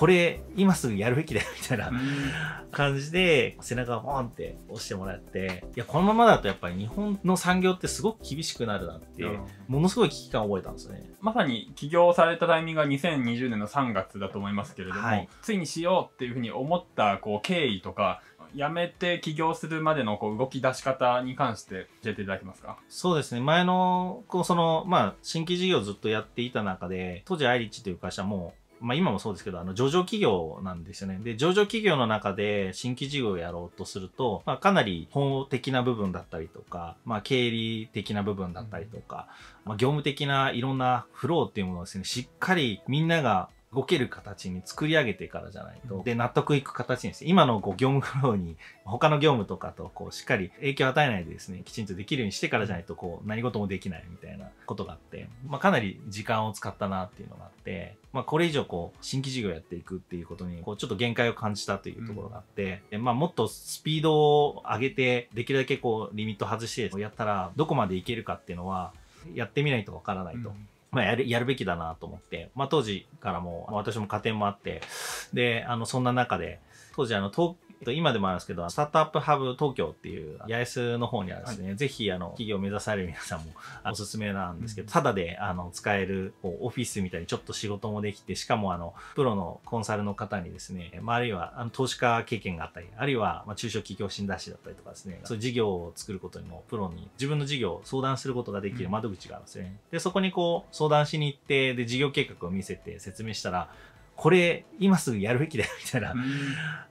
これ今すぐやるべきだよみたいな感じで背中をポンって押してもらっていやこのままだとやっぱり日本の産業ってすごく厳しくなるなってものすごい危機感を覚えたんですよねまさに起業されたタイミングが2020年の3月だと思いますけれども、はい、ついにしようっていうふうに思ったこう経緯とか辞めて起業するまでのこう動き出し方に関して教えていただけますかそうですね前のこうその、まあ、新規事業をずっとやっていた中で当時アイリッチという会社もまあ、今もそうですけど、あの、上場企業なんですよね。で、上場企業の中で新規事業をやろうとすると、まあ、かなり法的な部分だったりとか、まあ、経理的な部分だったりとか、まあ、業務的ないろんなフローっていうものをですね、しっかりみんなが動ける形に作り上げてからじゃないと、で、納得いく形にして、今のこう業務フローに、他の業務とかと、こう、しっかり影響を与えないでですね、きちんとできるようにしてからじゃないと、こう、何事もできないみたいなことがあって、まあ、かなり時間を使ったなっていうのがあって、まあ、これ以上、こう、新規事業をやっていくっていうことに、こう、ちょっと限界を感じたというところがあって、うん、まあ、もっとスピードを上げて、できるだけこう、リミット外して、やったら、どこまでいけるかっていうのは、やってみないとわからないと。うんまあ、やる、やるべきだなと思って、まあ、当時からも、私も家庭もあって、で、あの、そんな中で、当時、あの、東と今でもあるんですけど、スタートアップハブ東京っていう、八重洲の方にはですね、はい、ぜひ、あの、企業を目指される皆さんもおすすめなんですけど、うん、ただで、あの、使える、オフィスみたいにちょっと仕事もできて、しかも、あの、プロのコンサルの方にですね、まあ、あるいは、あの、投資家経験があったり、あるいは、まあ、中小企業診断士だったりとかですね、そういう事業を作ることにも、プロに自分の事業を相談することができる窓口があるんですね。うん、で、そこにこう、相談しに行って、で、事業計画を見せて説明したら、これ今すぐやるべきだよみたいな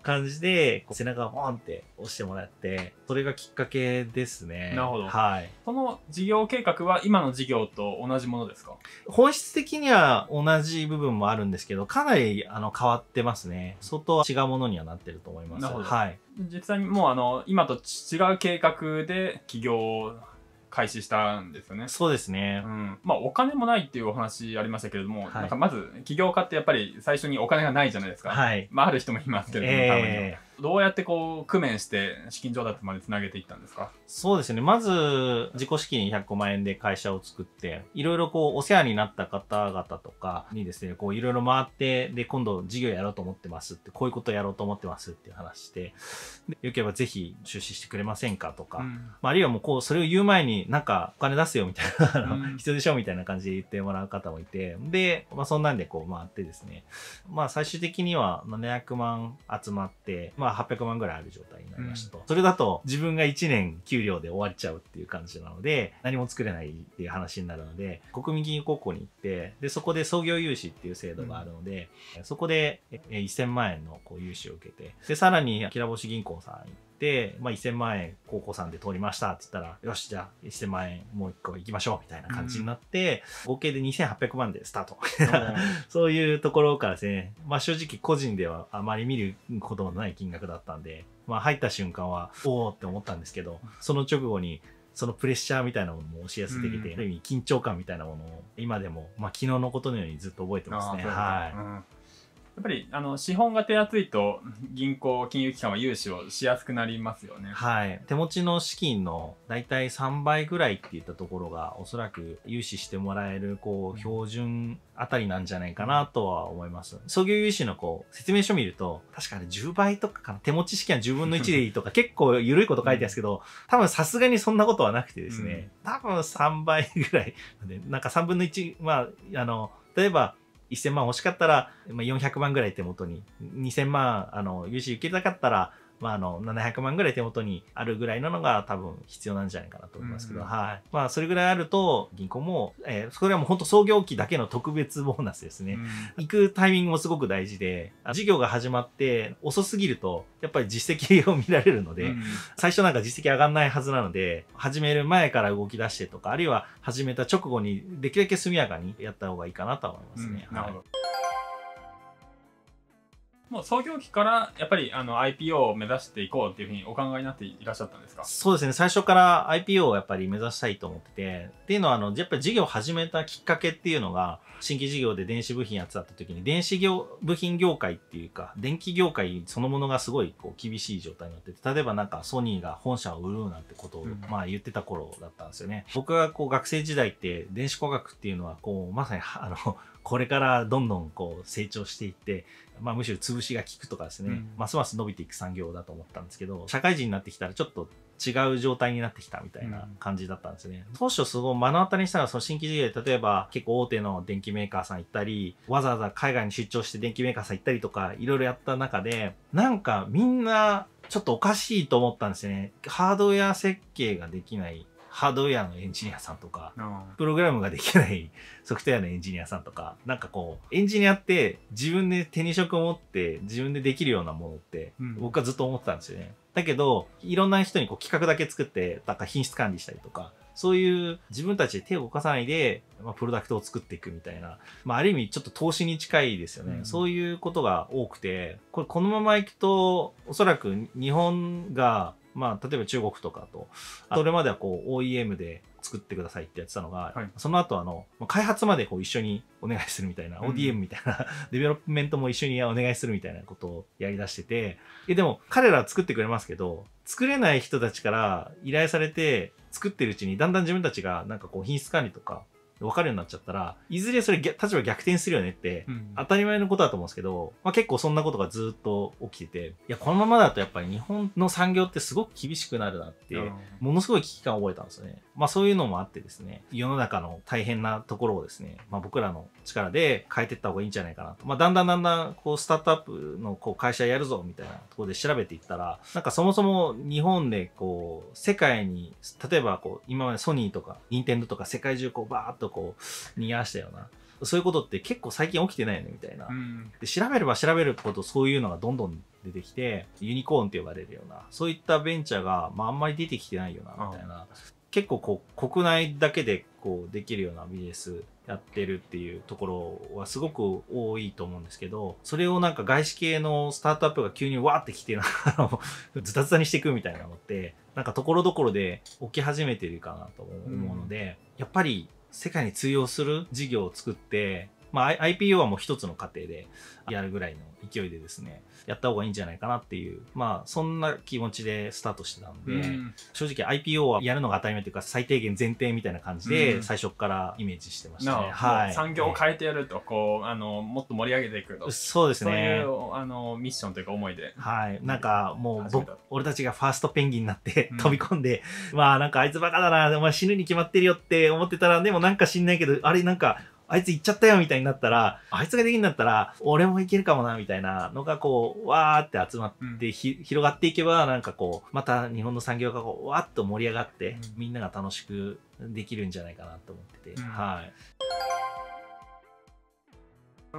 感じで背中をポンって押してもらってそれがきっかけですねなるほど、はい、その事業計画は今の事業と同じものですか本質的には同じ部分もあるんですけどかなりあの変わってますね相当違うものにはなってると思いますなるほど、はい、実際にもうあの今と違う計画で起業を開始したんですよね。そうですね。うん。まあ、お金もないっていうお話ありましたけれども、はい、なんかまず、起業家ってやっぱり最初にお金がないじゃないですか。はい。まあ、ある人もいますけれども、えー、どうやってこう工面して資金調達までつなげていったんですかそうですねまず自己資金105万円で会社を作っていろいろこうお世話になった方々とかにですねこういろいろ回ってで今度事業やろうと思ってますってこういうことやろうと思ってますっていう話してよければぜひ出資してくれませんかとか、うん、あるいはもうこうそれを言う前になんかお金出すよみたいな、うん、必要でしょみたいな感じで言ってもらう方もいてで、まあ、そんなんでこう回ってですねまあ最終的には700万集まってまああ800万ぐらいある状態になりましたと、うん、それだと自分が1年給料で終わっちゃうっていう感じなので何も作れないっていう話になるので国民銀行高校に行ってでそこで創業融資っていう制度があるので、うん、そこで1000万円のこう融資を受けてでさらにきらぼし銀行さん行ってて、まあ、1000万円高校さんで通りましたって言ったら、よし、じゃあ1000万円もう一個行きましょうみたいな感じになって、うん、合計で2800万でスタート。そういうところからですね、まあ正直個人ではあまり見ることのない金額だったんで、まあ入った瞬間は、おおって思ったんですけど、その直後に、そのプレッシャーみたいなものも押し寄せできて、うん、ある意味緊張感みたいなものを今でも、まあ、昨日のことのようにずっと覚えてますね。はい、うんっぱりあの資本が手厚いと銀行金融機関は融資をしやすくなりますよねはい手持ちの資金の大体3倍ぐらいっていったところがおそらく融資してもらえるこう標準あたりなんじゃないかなとは思います創業融資のこう説明書見ると確かに10倍とかかな手持ち資金は10分の1でいいとか 結構緩いこと書いてますけど多分さすがにそんなことはなくてですね、うん、多分3倍ぐらいなんか3分の1まああの例えば1000万欲しかったら、まあ、400万ぐらい手元に、2000万、あの、融資受けたかったら、まあ、あの700万ぐらい手元にあるぐらいなのが多分必要なんじゃないかなと思いますけど、うんうん、はいまあ、それぐらいあると銀行も、えー、それはもう本当創業期だけの特別ボーナスですね、うん、行くタイミングもすごく大事で事業が始まって遅すぎるとやっぱり実績を見られるので、うん、最初なんか実績上がんないはずなので始める前から動き出してとかあるいは始めた直後にできるだけ速やかにやった方がいいかなとは思いますね。うん、なるほど、はいもう創業期からやっぱりあの IPO を目指していこうっていうふうにお考えになっていらっしゃったんですかそうですね最初から IPO をやっぱり目指したいと思っててっていうのはあのやっぱり事業を始めたきっかけっていうのが新規事業で電子部品やってた時に電子業部品業界っていうか電気業界そのものがすごいこう厳しい状態になってて例えばなんかソニーが本社を売るなんてことを、まあ言ってた頃だったんですよね、僕がこう学生時代って電子工学っていうのはこうまさにあのこれからどんどんこう成長していって、まあ、むしろ潰しが効くとかですね、うん、ますます伸びていく産業だと思ったんですけど社会人になってきたらちょっと違う状態になってきたみたいな感じだったんですね。うん、当初すごい目の当たりにしたのはその新規事業で例えば結構大手の電機メーカーさん行ったりわざわざ海外に出張して電機メーカーさん行ったりとかいろいろやった中でなんかみんなちょっとおかしいと思ったんですね。ハードウェア設計ができないハードウェアのエンジニアさんとか、プログラムができない ソフトウェアのエンジニアさんとか、なんかこう、エンジニアって自分で手に職を持って自分でできるようなものって、僕はずっと思ってたんですよね。だけど、いろんな人にこう企画だけ作って、なんか品質管理したりとか、そういう自分たちで手を動かさないで、まあ、プロダクトを作っていくみたいな、まあ、ある意味ちょっと投資に近いですよね。うん、そういうことが多くて、これこのままいくと、おそらく日本がまあ、例えば中国とかと、それまではこう OEM で作ってくださいってやってたのが、はい、その後あの、開発までこう一緒にお願いするみたいな、うん、ODM みたいな、デベロップメントも一緒にお願いするみたいなことをやりだしてて、えでも彼らは作ってくれますけど、作れない人たちから依頼されて作ってるうちにだんだん自分たちがなんかこう品質管理とか分かるようになっちゃったら、いずれそれ立場逆転するよねって、当たり前のことだと思うんですけど、まあ、結構そんなことがずっと起きてて、いや、このままだとやっぱり日本の産業ってすごく厳しくなるなって、ものすごい危機感を覚えたんですよね。まあそういうのもあってですね、世の中の大変なところをですね、まあ僕らの力で変えていった方がいいんじゃないかなと。まあだんだんだんだん、こうスタートアップのこう会社やるぞみたいなところで調べていったら、なんかそもそも日本でこう、世界に、例えばこう、今までソニーとか、ニンテンドとか世界中こうバーっとこう逃がしたよなそういうことって結構最近起きてないよねみたいな、うん、で調べれば調べるほどそういうのがどんどん出てきてユニコーンって呼ばれるようなそういったベンチャーが、まあ、あんまり出てきてないよなみたいな、結構こう国内だけでこうできるようなビジネスやってるっていうところはすごく多いと思うんですけどそれをなんか外資系のスタートアップが急にわーって来てなんズタズタにしていくみたいなのってなんかところどころで起き始めてるかなと思うので、うん、やっぱり世界に通用する事業を作ってまあ、IPO はもう一つの過程でやるぐらいの勢いでですね、やった方がいいんじゃないかなっていう、まあ、そんな気持ちでスタートしてたんで、うん、正直 IPO はやるのが当たり前というか、最低限前提みたいな感じで、最初からイメージしてましたね。うん、はい。産業を変えてやると、こう、あの、もっと盛り上げていくと。そうですね。そういう、あの、ミッションというか思いで。はい。なんか、もう、僕、俺たちがファーストペンギンになって飛び込んで、まあ、なんかあいつバカだな、お前死ぬに決まってるよって思ってたら、でもなんか死んないけど、あれなんか、あいつ行っちゃったよみたいになったら、あいつができるんだったら、俺も行けるかもな、みたいなのがこう、わーって集まって、うん、広がっていけば、なんかこう、また日本の産業がこう、わーっと盛り上がって、うん、みんなが楽しくできるんじゃないかなと思ってて、はい。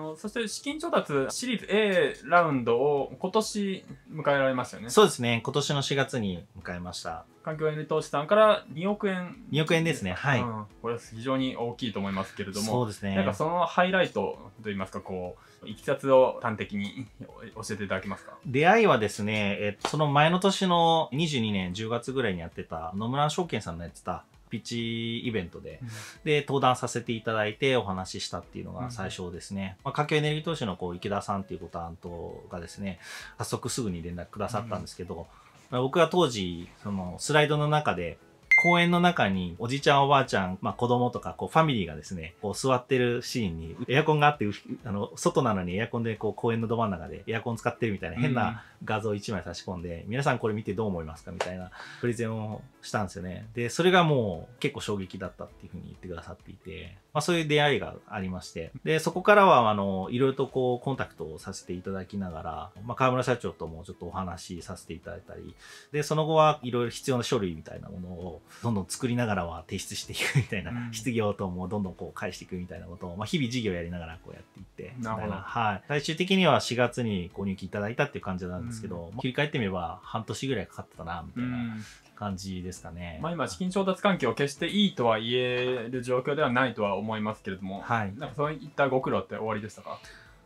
のそして資金調達シリーズ A ラウンドを今年迎えられましたよねそうですね今年の4月に迎えました環境 N 投資さんから2億円2億円ですねはい、うん、これは非常に大きいと思いますけれどもそうですねなんかそのハイライトといいますかこういきさつを端的に教えていただけますか出会いはですねえその前の年の22年10月ぐらいにやってた野村証券さんのやってたピチイベントで、で、登壇させていただいてお話ししたっていうのが最初ですね。まあ、環境エネルギー投資のこう池田さんっていうご担当がですね、早速すぐに連絡くださったんですけど、僕は当時、そのスライドの中で、公園の中におじいちゃんおばあちゃん、まあ子供とかこうファミリーがですね、こう座ってるシーンにエアコンがあって、あの、外なのにエアコンでこう公園のど真ん中でエアコン使ってるみたいな変な画像1枚差し込んで、うん、皆さんこれ見てどう思いますかみたいなプレゼンをしたんですよね。で、それがもう結構衝撃だったっていうふうに言ってくださっていて、まあ、そういう出会いがありまして、で、そこからは、あの、いろいろとこう、コンタクトをさせていただきながら、まあ、河村社長ともちょっとお話しさせていただいたり、で、その後はいろいろ必要な書類みたいなものを、どんどん作りながらは提出していくみたいな、うん、失業ともどんどんこう、返していくみたいなことを、まあ、日々事業やりながらこうやっていって、みたいな。はい。最終的には4月にご入金いただいたっていう感じなんですけど、うん、振り返ってみれば、半年ぐらいかかってたな、みたいな感じですかね。まあ、今、資金調達環境、決していいとは言える状況ではないとは思いますけれども、はい、なんかそういったご苦労って終わりでしたか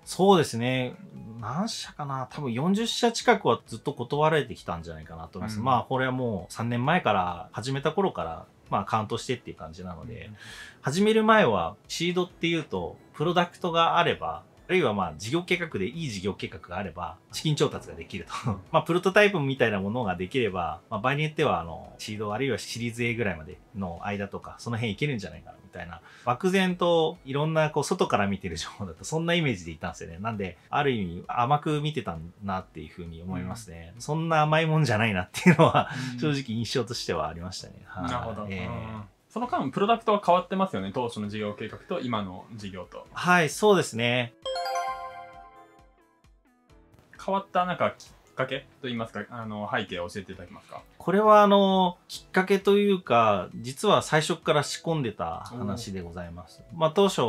そうですね、何社かな、多分40社近くはずっと断られてきたんじゃないかなと思います。うん、まあ、これはもう3年前から、始めた頃から、まあ、カウントしてっていう感じなので、うん、始める前は、シードっていうと、プロダクトがあれば、あるいはまあ事業計画でいい事業計画があれば資金調達ができると まあプロトタイプみたいなものができれば、まあ、場合によってはあのシードあるいはシリーズ A ぐらいまでの間とかその辺いけるんじゃないかなみたいな漠然といろんなこう外から見てる情報だとそんなイメージでいたんですよねなんである意味甘く見てたなっていうふうに思いますね、うん、そんな甘いもんじゃないなっていうのは、うん、正直印象としてはありましたね、なるほど、えーその間、プロダクトは変わってますよね。当初の事業計画と今の事業と。はい、そうですね。変わったなんかきっかけといいますか、あの、背景を教えていただけますかこれはあの、きっかけというか、実は最初から仕込んでた話でございます。まあ当初、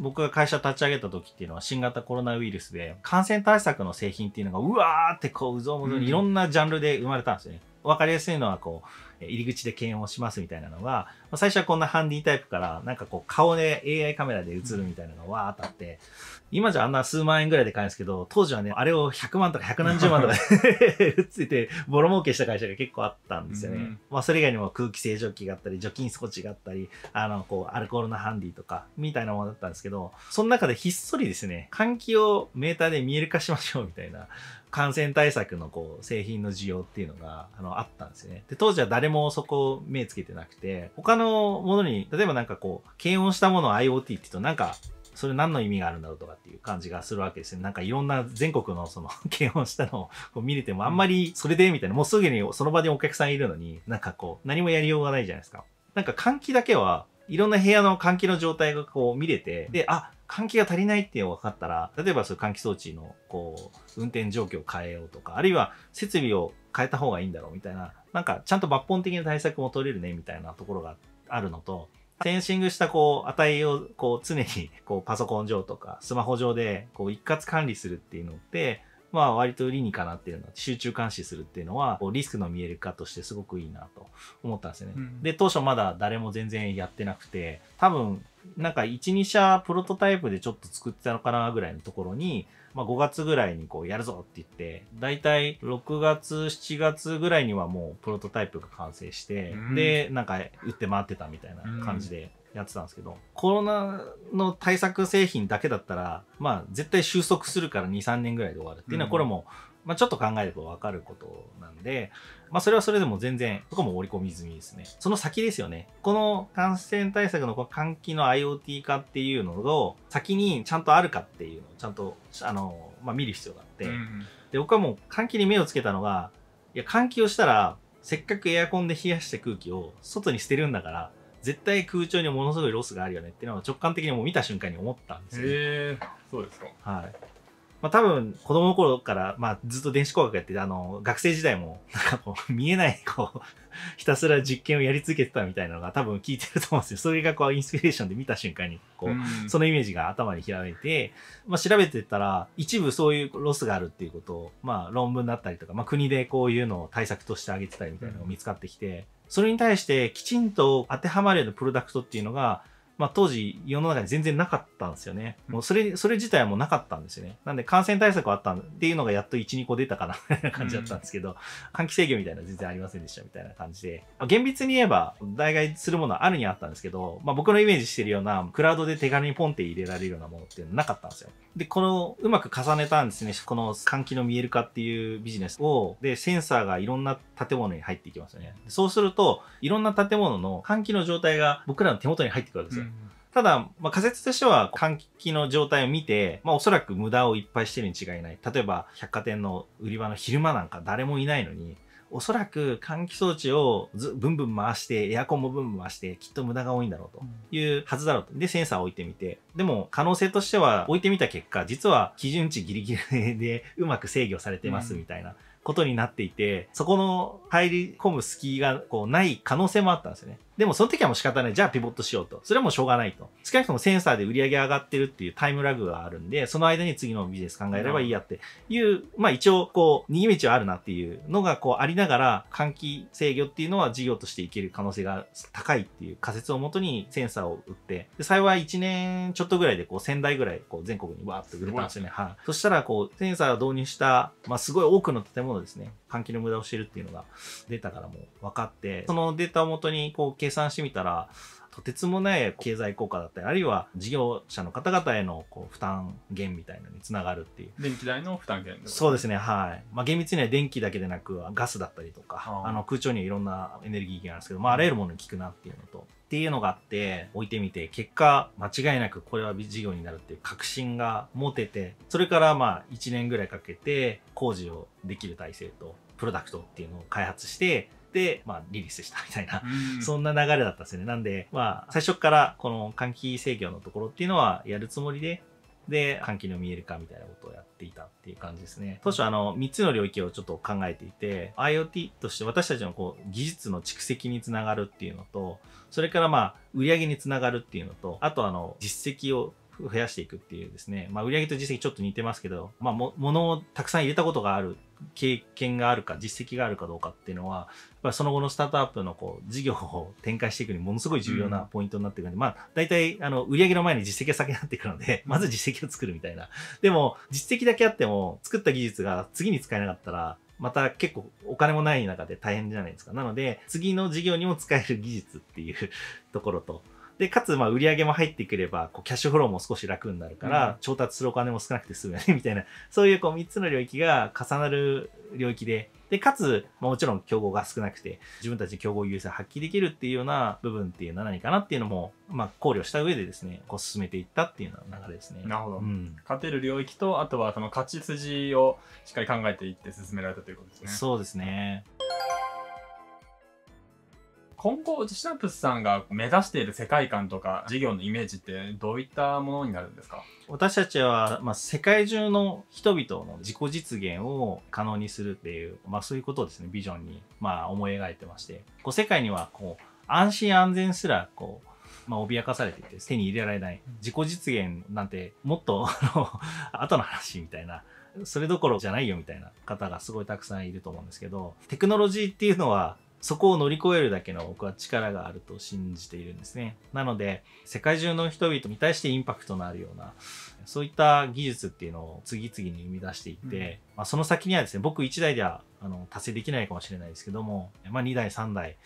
僕が会社立ち上げた時っていうのは新型コロナウイルスで、感染対策の製品っていうのが、うわーってこう、うぞうむぞにいろんなジャンルで生まれたんですよね。うん分かりやすいのはこう入り口で検温しますみたいなのが最初はこんなハンディタイプからなんかこう顔で AI カメラで映るみたいなのがわーっとあって今じゃあんな数万円ぐらいで買えるんですけど当時はねあれを100万とか1何十万とかで つっててボロ儲けした会社が結構あったんですよね、まあ、それ以外にも空気清浄機があったり除菌装置があったりあのこうアルコールのハンディとかみたいなものだったんですけどその中でひっそりですね換気をメーターで見える化しましょうみたいな感染対策のこう製品の需要っていうのがあのあったんですよね。で、当時は誰もそこを目つけてなくて、他のものに、例えばなんかこう、検温したものを IoT って言うとなんか、それ何の意味があるんだろうとかっていう感じがするわけですね。なんかいろんな全国のその 検温したのを見れてもあんまりそれでみたいな、もうすぐにその場にお客さんいるのに、なんかこう何もやりようがないじゃないですか。なんか換気だけはいろんな部屋の換気の状態がこう見れて、で、あ、換気が足りないって分かったら、例えばそう換気装置のこう、運転状況を変えようとか、あるいは設備を変えた方がいいんだろうみたいな、なんかちゃんと抜本的な対策も取れるねみたいなところがあるのと、センシングしたこう値をこう常にこうパソコン上とかスマホ上でこう一括管理するっていうのって、まあ割と理にかなっているのは集中監視するっていうのはリスクの見える化としてすごくいいなと思ったんですよね。うん、で当初まだ誰も全然やってなくて多分なんか1、2社プロトタイプでちょっと作ってたのかなぐらいのところに、まあ5月ぐらいにこうやるぞって言って、だいたい6月、7月ぐらいにはもうプロトタイプが完成して、で、なんか打って回ってたみたいな感じで。やってたんですけど、コロナの対策製品だけだったら、まあ絶対収束するから2、3年ぐらいで終わるっていうのは、これもまあ、ちょっと考えればわかることなんで、まあ、それはそれでも全然、そこも織り込み済みですね。その先ですよね。この感染対策のこの換気の IoT 化っていうのを、先にちゃんとあるかっていうのを、ちゃんと、あの、まあ、見る必要があって、うんで、僕はもう換気に目をつけたのが、いや、換気をしたら、せっかくエアコンで冷やした空気を外に捨てるんだから、絶対空調にものすごいロスがあるよねっていうのは直感的にもう見た瞬間に思ったんですよ、へえ、そうですか。はい。まあ多分、子供の頃から、まあずっと電子工学やってて、あの、学生時代も、なんかこう、見えない、こう、ひたすら実験をやり続けてたみたいなのが多分聞いてると思うんですよ。それがこう、インスピレーションで見た瞬間に、こう、うん、そのイメージが頭にひらめいて、まあ調べてったら、一部そういうロスがあるっていうことを、まあ論文だったりとか、まあ国でこういうのを対策として挙げてたりみたいなのが見つかってきて、それに対してきちんと当てはまるようなプロダクトっていうのがまあ、当時世の中に全然なかったんですよね。もうそれ、それ自体はもうなかったんですよね。なんで感染対策はあったっていうのがやっと1、2個出たかなみたいな感じだったんですけど、換気制御みたいな全然ありませんでしたみたいな感じで、まあ、厳密に言えば代替するものはあるにはあったんですけど、まあ僕のイメージしてるようなクラウドで手軽にポンって入れられるようなものっていうのはなかったんですよ。で、このうまく重ねたんですね。この換気の見える化っていうビジネスを、で、センサーがいろんな建物に入っていきますよね。そうすると、いろんな建物の換気の状態が僕らの手元に入ってくるわけですよ。うんただ、まあ、仮説としては換気の状態を見て、まあ、おそらく無駄をいっぱいしてるに違いない。例えば、百貨店の売り場の昼間なんか誰もいないのに、おそらく換気装置をずブンブン回して、エアコンもブンブン回して、きっと無駄が多いんだろうというはずだろうと。で、センサーを置いてみて。でも、可能性としては置いてみた結果、実は基準値ギリギリでうまく制御されてますみたいな。ことになっていて、そこの入り込む隙がこうない可能性もあったんですよね。でもその時はもう仕方ない。じゃあピボットしようと。それはもうしょうがないと。少なくともセンサーで売り上げ上がってるっていうタイムラグがあるんで、その間に次のビジネス考えればいいやっていう、まあ一応こう、逃げ道はあるなっていうのがこうありながら、換気制御っていうのは事業としていける可能性が高いっていう仮説をもとにセンサーを売って、で幸い1年ちょっとぐらいでこう1000台ぐらいこう全国にわーっと売れたんですよね。はい、そしたらこう、センサーを導入した、まあすごい多くの建物ですね。換気の無駄をしてるっていうのがデータからも分かって、そのデータをもとにこう計算してみたら、とてつもない経済効果だったり、あるいは事業者の方々へのこう負担減みたいなのにつながるっていう。電気代の負担減そうですね、はい。まあ、厳密には電気だけでなく、ガスだったりとか、あの空調にはいろんなエネルギー源あるんですけど、まあ、あらゆるものに効くなっていうのと。っていうのがあって置いてみて結果間違いなくこれは事業になるっていう確信が持ててそれからまあ1年ぐらいかけて工事をできる体制とプロダクトっていうのを開発してで、まあ、リリースしたみたいな、うん、そんな流れだったんですよね。なんで、まあ、最初からこの換気制御のところっていうのはやるつもりでで、換気の見える化みたいなことをやっていたっていう感じですね。当初あの、3つの領域をちょっと考えていて、IoT として私たちのこう、技術の蓄積につながるっていうのと、それからまあ、売上につながるっていうのと、あとあの、実績を増やしていくっていうですね、まあ、売上と実績ちょっと似てますけど、まあ、も、物をたくさん入れたことがある経験があるか実績があるかどうかっていうのはやっぱその後のスタートアップのこう事業を展開していくにものすごい重要なポイントになってくるんで、うん、まあ大体あの売上の前に実績が先になってくるので、まず実績を作るみたいなでも実績だけあっても作った技術が次に使えなかったらまた結構お金もない中で大変じゃないですか。なので、次の事業にも使える技術っていうところと、で、かつ、まあ、売り上げも入ってくれば、こう、キャッシュフローも少し楽になるから、調達するお金も少なくて済むよね、みたいな、そういう、こう、3つの領域が重なる領域で、で、かつ、まあ、もちろん競合が少なくて、自分たち競合優勢を発揮できるっていうような部分っていうのは何かなっていうのも、まあ、考慮した上でですね、こう進めていったっていうような流れですね。なるほど。うん、勝てる領域と、あとはその勝ち筋をしっかり考えていって進められたということですね。そうですね。今後シナプスさんが目指している世界観とか事業のイメージってどういったものになるんですか私たちは、まあ、世界中の人々の自己実現を可能にするっていう、まあ、そういうことをですねビジョンに、まあ、思い描いてましてこう世界にはこう安心安全すらこうまあ、脅かされていて手に入れられない自己実現なんてもっと あの後の話みたいなそれどころじゃないよみたいな方がすごいたくさんいると思うんですけどテクノロジーっていうのはそこを乗り越えるだけの僕は力があると信じているんですね。なので、世界中の人々に対してインパクトのあるような、そういった技術っていうのを次々に生み出していって、うん、まあ、その先にはですね、僕1台ではあの達成できないかもしれないですけども、まあ、2台、3台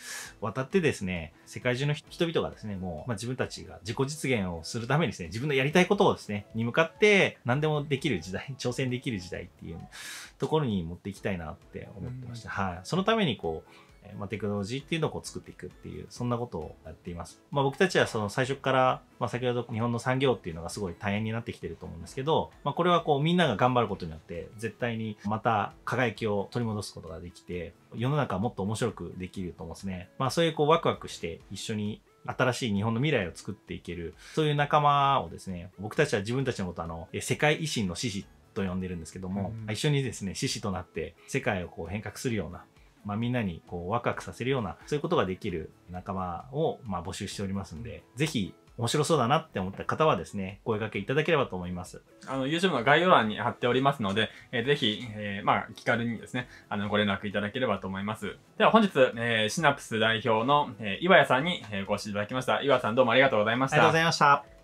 渡ってですね、世界中の人々がですね、もう、まあ、自分たちが自己実現をするためにですね、自分のやりたいことをですね、に向かって何でもできる時代、挑戦できる時代っていうところに持っていきたいなって思ってました。うん、はい、そのためにこう、まあ、テクノロジーっていうのをこう作っていくっていう、そんなことをやっています。まあ、僕たちはその最初から、まあ、先ほど日本の産業っていうのがすごい大変になってきてると思うんですけど、まあ、これはこうみんなが頑張ることによって、絶対にまた輝きを取り戻すことができて、世の中はもっと面白くできると思うんですね。まあ、そういうこうワクワクして一緒に新しい日本の未来を作っていける、そういう仲間をですね、僕たちは自分たちのことあの、世界維新の志士と呼んでるんですけども、うん、一緒にですね、志士となって世界をこう変革するようなまあ、みんなにこうワクワクさせるような、そういうことができる仲間を、ま募集しておりますんで、ぜひ面白そうだなって思った方はですね、声掛けいただければと思います。あの、YouTube の概要欄に貼っておりますので、えー、ぜひ、えー、まあ、気軽にですね、あの、ご連絡いただければと思います。では本日、えー、シナプス代表の、えー、岩谷さんに、えご指導いただきました。岩谷さんどうもありがとうございました。ありがとうございました。